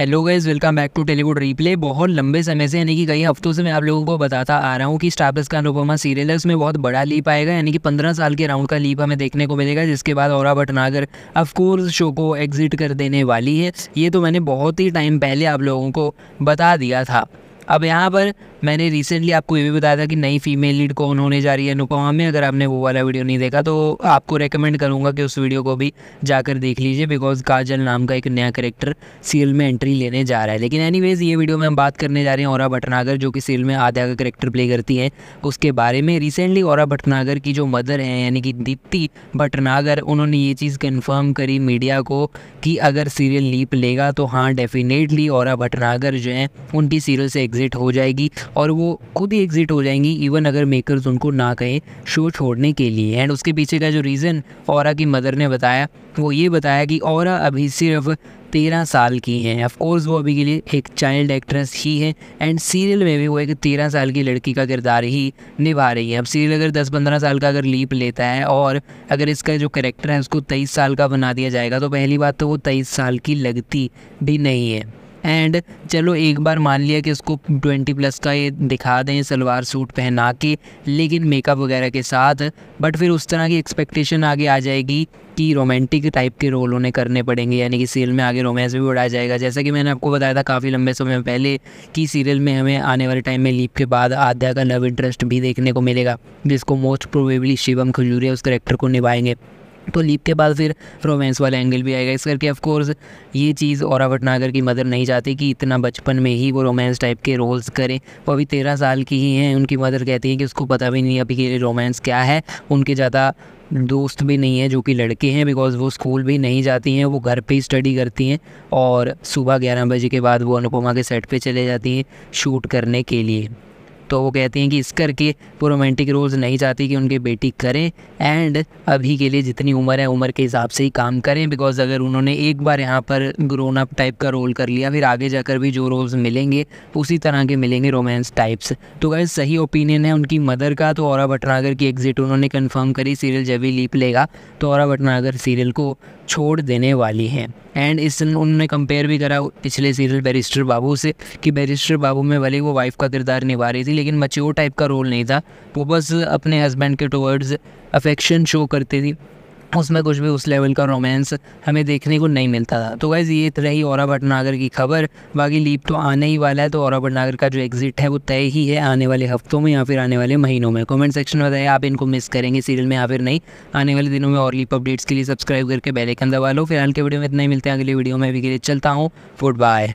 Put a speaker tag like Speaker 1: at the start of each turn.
Speaker 1: hello guys welcome back to Tellywood replay बहुत लंबे समय से यानी कि कई हफ्तों से मैं आप लोगों को बताता आ रहा हूँ कि स्टार प्लस का अनुपमा सीरियल है उसमें बहुत बड़ा लीप आएगा यानी कि पंद्रह साल के राउंड का लीप हमें देखने को मिलेगा जिसके बाद और भटनागर अफकोर्स शो को एग्जिट कर देने वाली है ये तो मैंने बहुत ही टाइम पहले आप लोगों को बता दिया था अब यहाँ पर मैंने रिसेंटली आपको ये भी बताया था कि नई फीमेल लीड कौन होने जा रही है अनुपमा में अगर आपने वो वाला वीडियो नहीं देखा तो आपको रेकमेंड करूँगा कि उस वीडियो को भी जाकर देख लीजिए बिकॉज काजल नाम का एक नया करेक्टर सीरियल में एंट्री लेने जा रहा है लेकिन एनी ये वीडियो में हम बात करने जा रहे हैं और भटनागर जो कि सीरियल में आद्या का करेक्टर प्ले करती हैं उसके बारे में रिसेंटली और भटनागर की जो मदर हैं यानी कि दीप्ति भटनागर उन्होंने ये चीज़ कन्फर्म करी मीडिया को कि अगर सीरियल लीप लेगा तो हाँ डेफिनेटली और भटनागर जो हैं उनकी सीरियल से एग्ज़िट हो जाएगी और वो खुद ही एग्ज़िट हो जाएंगी इवन अगर मेकर्स उनको ना कहें शो छोड़ने के लिए एंड उसके पीछे का जो रीज़न और की मदर ने बताया वो ये बताया कि और अभी सिर्फ तेरह साल की हैं ऑफकोर्स वो अभी के लिए एक चाइल्ड एक्ट्रेस ही है एंड सीरियल में भी वो एक तेरह साल की लड़की का किरदार ही निभा रही है अब सीरियल अगर दस पंद्रह साल का अगर लीप लेता है और अगर इसका जो करेक्टर है उसको तेईस साल का बना दिया जाएगा तो पहली बात तो वो तेईस साल की लगती भी नहीं है एंड चलो एक बार मान लिया कि इसको ट्वेंटी प्लस का ये दिखा दें सलवार सूट पहना के लेकिन मेकअप वगैरह के साथ बट फिर उस तरह की एक्सपेक्टेशन आगे आ जाएगी कि रोमांटिक टाइप के रोल उन्हें करने पड़ेंगे यानी कि सीरियल में आगे रोमांस भी बढ़ाया जाएगा जैसा कि मैंने आपको बताया था काफ़ी लंबे समय पहले कि सीरियल में हमें आने वाले टाइम में लीप के बाद आध्या का लव इंटरेस्ट भी देखने को मिलेगा जिसको मोस्ट प्रोबेबली शिवम खजूरिया उस करेक्टर को निभाएंगे तो लीप के बाद फिर रोमांस वाला एंगल भी आएगा इस करके ऑफकोर्स ये चीज़ और भटनागर की मदर नहीं चाहती कि इतना बचपन में ही वो रोमांस टाइप के रोल्स करें वो अभी तेरह साल की ही हैं उनकी मदर कहती है कि उसको पता भी नहीं अभी कि रोमांस क्या है उनके ज़्यादा दोस्त भी नहीं है जो कि लड़के हैं बिकॉज़ वो स्कूल भी नहीं जाती हैं वो घर पे ही स्टडी करती हैं और सुबह ग्यारह बजे के बाद वो अनुपमा के सेट पे चले जाती हैं शूट करने के लिए तो वो कहते हैं कि इस करके वो रोमांटिक रोल्स नहीं चाहती कि उनकी बेटी करें एंड अभी के लिए जितनी उम्र है उम्र के हिसाब से ही काम करें बिकॉज अगर उन्होंने एक बार यहाँ पर ग्रोन अप टाइप का रोल कर लिया फिर आगे जाकर भी जो रोल्स मिलेंगे उसी तरह के मिलेंगे रोमांस टाइप्स तो वह सही ओपिनियन है उनकी मदर का तो और भटनागर की एग्जिट उन्होंने कन्फर्म करी सीरियल जब भी लीप लेगा तो और भटनागर सीरियल को छोड़ देने वाली हैं एंड इस उन्होंने कंपेयर भी करा पिछले सीरियल बैरिस्टर बाबू से कि बैरिस्टर बाबू में भले वो वाइफ का किरदार निभा रही थी लेकिन मच्योर टाइप का रोल नहीं था वो बस अपने हस्बैंड के टूवर्ड्स अफेक्शन शो करती थी उसमें कुछ भी उस लेवल का रोमांस हमें देखने को नहीं मिलता था तो वैसे ये तो रही और भटनागर की खबर बाकी लीप तो आने ही वाला है तो और भटनागर का जो एग्जिट है वो तय ही है आने वाले हफ्तों में या फिर आने वाले महीनों में कमेंट सेक्शन में बताएं आप इनको मिस करेंगे सीरियल में या फिर नहीं आने वाले दिनों में और लीप अपडेट्स के लिए सब्सक्राइब करके बेलाइकन दबा लो फिर के वीडियो में इतना ही मिलते हैं अगले वीडियो में अभी के लिए चलता हूँ फुट बाय